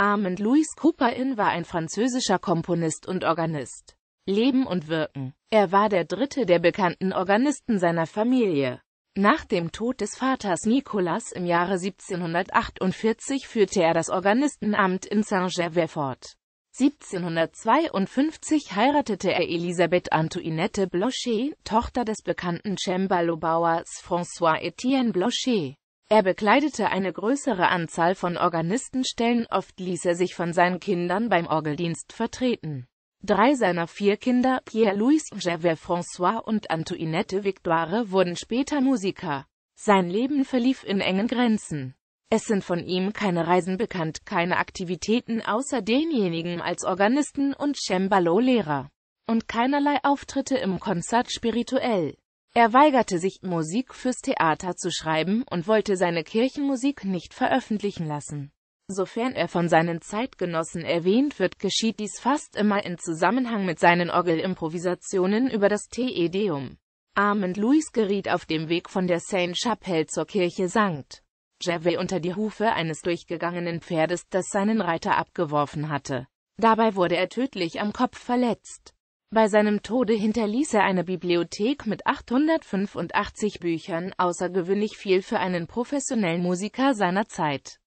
Armand Louis Couperin war ein französischer Komponist und Organist. Leben und Wirken Er war der dritte der bekannten Organisten seiner Familie. Nach dem Tod des Vaters Nicolas im Jahre 1748 führte er das Organistenamt in Saint-Gervais fort. 1752 heiratete er Elisabeth Antoinette Blochet, Tochter des bekannten Cembalo-Bauers François-Étienne Blochet. Er bekleidete eine größere Anzahl von Organistenstellen, oft ließ er sich von seinen Kindern beim Orgeldienst vertreten. Drei seiner vier Kinder, Pierre-Louis Gervais François und Antoinette Victoire, wurden später Musiker. Sein Leben verlief in engen Grenzen. Es sind von ihm keine Reisen bekannt, keine Aktivitäten außer denjenigen als Organisten und Cembalo-Lehrer und keinerlei Auftritte im Konzert spirituell. Er weigerte sich, Musik fürs Theater zu schreiben und wollte seine Kirchenmusik nicht veröffentlichen lassen. Sofern er von seinen Zeitgenossen erwähnt wird, geschieht dies fast immer in Zusammenhang mit seinen Orgelimprovisationen über das Te Deum. Armand Louis geriet auf dem Weg von der Saint chapelle zur Kirche St. Gervais unter die Hufe eines durchgegangenen Pferdes, das seinen Reiter abgeworfen hatte. Dabei wurde er tödlich am Kopf verletzt. Bei seinem Tode hinterließ er eine Bibliothek mit 885 Büchern, außergewöhnlich viel für einen professionellen Musiker seiner Zeit